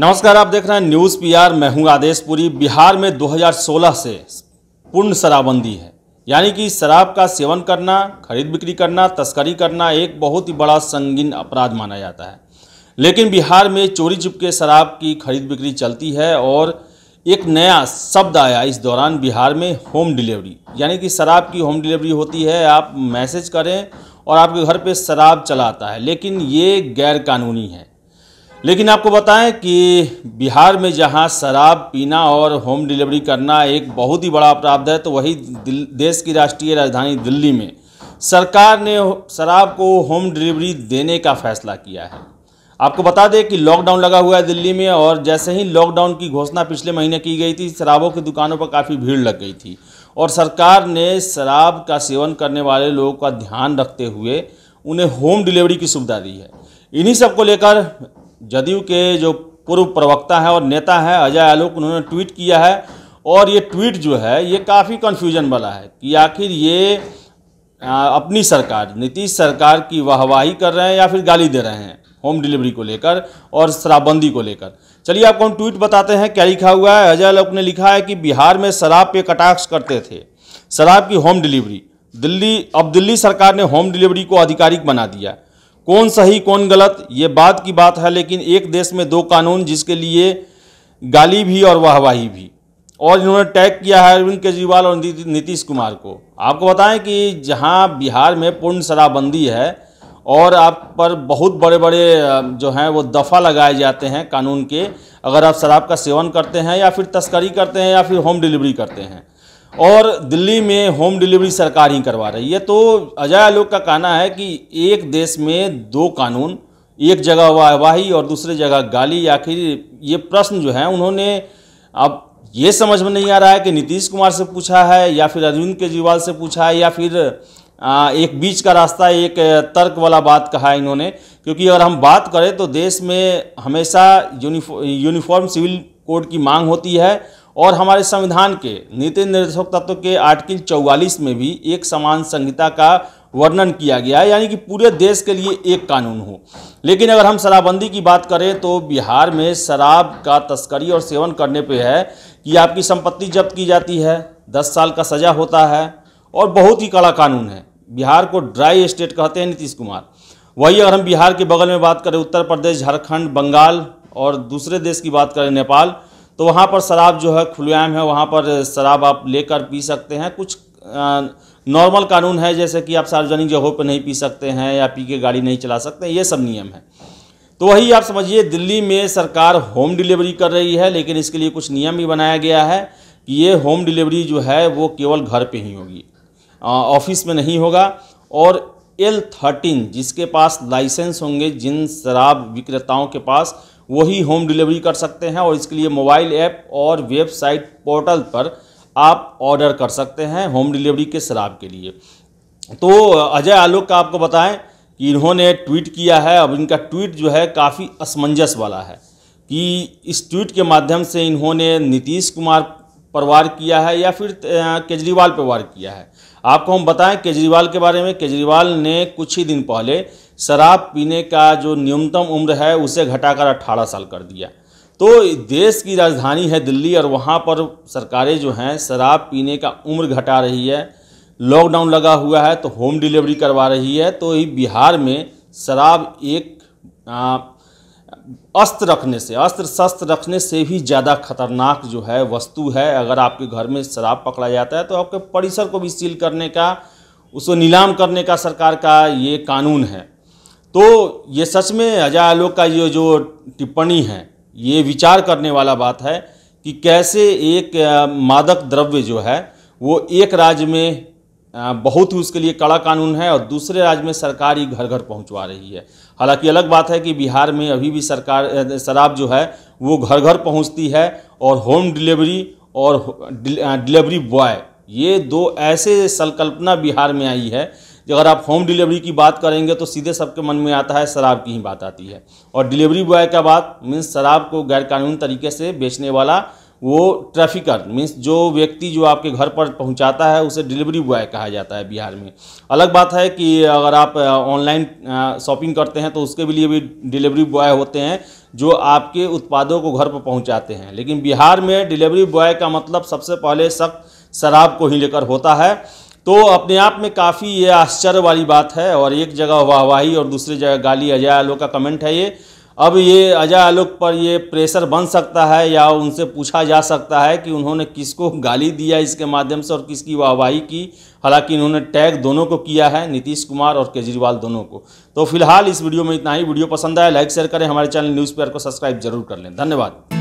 नमस्कार आप देख रहे हैं न्यूज़ पीआर मैं हूं पुरी बिहार में 2016 से पूर्ण शराबबंदी है यानी कि शराब का सेवन करना खरीद बिक्री करना तस्करी करना एक बहुत ही बड़ा संगीन अपराध माना जाता है लेकिन बिहार में चोरी छिपके शराब की खरीद बिक्री चलती है और एक नया शब्द आया इस दौरान बिहार में होम डिलीवरी यानी कि शराब की होम डिलीवरी होती है आप मैसेज करें और आपके घर पर शराब चला आता है लेकिन ये गैरकानूनी है लेकिन आपको बताएं कि बिहार में जहां शराब पीना और होम डिलीवरी करना एक बहुत ही बड़ा अपराध है तो वही देश की राष्ट्रीय राजधानी दिल्ली में सरकार ने शराब को होम डिलीवरी देने का फैसला किया है आपको बता दें कि लॉकडाउन लगा हुआ है दिल्ली में और जैसे ही लॉकडाउन की घोषणा पिछले महीने की गई थी शराबों की दुकानों पर काफ़ी भीड़ लग गई थी और सरकार ने शराब का सेवन करने वाले लोगों का ध्यान रखते हुए उन्हें होम डिलीवरी की सुविधा दी है इन्हीं सब को लेकर जदयू के जो पूर्व प्रवक्ता हैं और नेता हैं अजय आलोक उन्होंने ट्वीट किया है और ये ट्वीट जो है ये काफ़ी कन्फ्यूजन वाला है कि आखिर ये अपनी सरकार नीतीश सरकार की वाहवाही कर रहे हैं या फिर गाली दे रहे हैं होम डिलीवरी को लेकर और शराबबंदी को लेकर चलिए आपको हम ट्वीट बताते हैं क्या लिखा हुआ है अजय आलोक ने लिखा है कि बिहार में शराब पे कटाक्ष करते थे शराब की होम डिलीवरी दिल्ली अब दिल्ली सरकार ने होम डिलीवरी को आधिकारिक बना दिया कौन सही कौन गलत ये बात की बात है लेकिन एक देश में दो कानून जिसके लिए गाली भी और वाहवाही भी और इन्होंने टैग किया है अरविंद केजरीवाल और नीतीश कुमार को आपको बताएं कि जहां बिहार में पूर्ण शराबबंदी है और आप पर बहुत बड़े बड़े जो हैं वो दफ़ा लगाए जाते हैं कानून के अगर आप शराब का सेवन करते हैं या फिर तस्करी करते हैं या फिर होम डिलीवरी करते हैं और दिल्ली में होम डिलीवरी सरकार ही करवा रही है तो अजय आलोक का कहना है कि एक देश में दो कानून एक जगह वाहवाही और दूसरे जगह गाली आखिर ये प्रश्न जो है उन्होंने अब ये समझ में नहीं आ रहा है कि नीतीश कुमार से पूछा है या फिर अरविंद केजरीवाल से पूछा है या फिर एक बीच का रास्ता एक तर्क वाला बात कहा है इन्होंने क्योंकि अगर हम बात करें तो देश में हमेशा यूनिफॉर्म सिविल कोड की मांग होती है और हमारे संविधान के नीति निर्देशक तत्व के आर्टिकल 44 में भी एक समान संहिता का वर्णन किया गया है यानी कि पूरे देश के लिए एक कानून हो लेकिन अगर हम शराबबंदी की बात करें तो बिहार में शराब का तस्करी और सेवन करने पे है कि आपकी संपत्ति जब्त की जाती है दस साल का सज़ा होता है और बहुत ही कड़ा कानून है बिहार को ड्राई स्टेट कहते हैं नीतीश कुमार वही अगर हम बिहार के बगल में बात करें उत्तर प्रदेश झारखंड बंगाल और दूसरे देश की बात करें नेपाल तो वहाँ पर शराब जो है खुलेआम है वहाँ पर शराब आप लेकर पी सकते हैं कुछ नॉर्मल कानून है जैसे कि आप सार्वजनिक जगहों पर नहीं पी सकते हैं या पी के गाड़ी नहीं चला सकते ये सब नियम है तो वही आप समझिए दिल्ली में सरकार होम डिलीवरी कर रही है लेकिन इसके लिए कुछ नियम भी बनाया गया है कि ये होम डिलीवरी जो है वो केवल घर पे ही होगी ऑफिस में नहीं होगा और एल थर्टीन जिसके पास लाइसेंस होंगे जिन शराब विक्रेताओं के पास वही होम डिलीवरी कर सकते हैं और इसके लिए मोबाइल ऐप और वेबसाइट पोर्टल पर आप ऑर्डर कर सकते हैं होम डिलीवरी के शराब के लिए तो अजय आलोक का आपको बताएं कि इन्होंने ट्वीट किया है अब इनका ट्वीट जो है काफ़ी असमंजस वाला है कि इस ट्वीट के माध्यम से इन्होंने नीतीश कुमार पर वार किया है या फिर केजरीवाल पर वार किया है आपको हम बताएं केजरीवाल के बारे में केजरीवाल ने कुछ ही दिन पहले शराब पीने का जो न्यूनतम उम्र है उसे घटाकर अट्ठारह साल कर दिया तो देश की राजधानी है दिल्ली और वहाँ पर सरकारें जो हैं शराब पीने का उम्र घटा रही है लॉकडाउन लगा हुआ है तो होम डिलीवरी करवा रही है तो ये बिहार में शराब एक आ, अस्त्र रखने से अस्त्र शस्त्र रखने से भी ज़्यादा खतरनाक जो है वस्तु है अगर आपके घर में शराब पकड़ा जाता है तो आपके परिसर को भी सील करने का उसको नीलाम करने का सरकार का ये कानून है तो ये सच में अजय आलोक का ये जो टिप्पणी है ये विचार करने वाला बात है कि कैसे एक मादक द्रव्य जो है वो एक राज्य में बहुत ही उसके लिए कड़ा कानून है और दूसरे राज्य में सरकार ही घर घर पहुंचवा रही है हालांकि अलग बात है कि बिहार में अभी भी सरकार शराब जो है वो घर घर पहुंचती है और होम डिलीवरी और डिलीवरी बॉय ये दो ऐसे संकल्पना बिहार में आई है अगर आप होम डिलीवरी की बात करेंगे तो सीधे सबके मन में आता है शराब की ही बात आती है और डिलीवरी बॉय का बात मीन्स शराब को गैरकानूनी तरीके से बेचने वाला वो ट्रैफिकर मीन्स जो व्यक्ति जो आपके घर पर पहुंचाता है उसे डिलीवरी बॉय कहा जाता है बिहार में अलग बात है कि अगर आप ऑनलाइन शॉपिंग करते हैं तो उसके लिए भी डिलीवरी बॉय होते हैं जो आपके उत्पादों को घर पर पहुंचाते हैं लेकिन बिहार में डिलीवरी बॉय का मतलब सबसे पहले सख्त शराब को ही लेकर होता है तो अपने आप में काफ़ी ये आश्चर्य वाली बात है और एक जगह वाहवाही और दूसरी जगह गाली अजय आलो का कमेंट है ये अब ये अजय आलोक पर ये प्रेशर बन सकता है या उनसे पूछा जा सकता है कि उन्होंने किसको गाली दिया इसके माध्यम से और किसकी वाहवाही की हालांकि इन्होंने टैग दोनों को किया है नीतीश कुमार और केजरीवाल दोनों को तो फिलहाल इस वीडियो में इतना ही वीडियो पसंद आया लाइक शेयर करें हमारे चैनल न्यूज़ पेयर को सब्सक्राइब जरूर कर लें धन्यवाद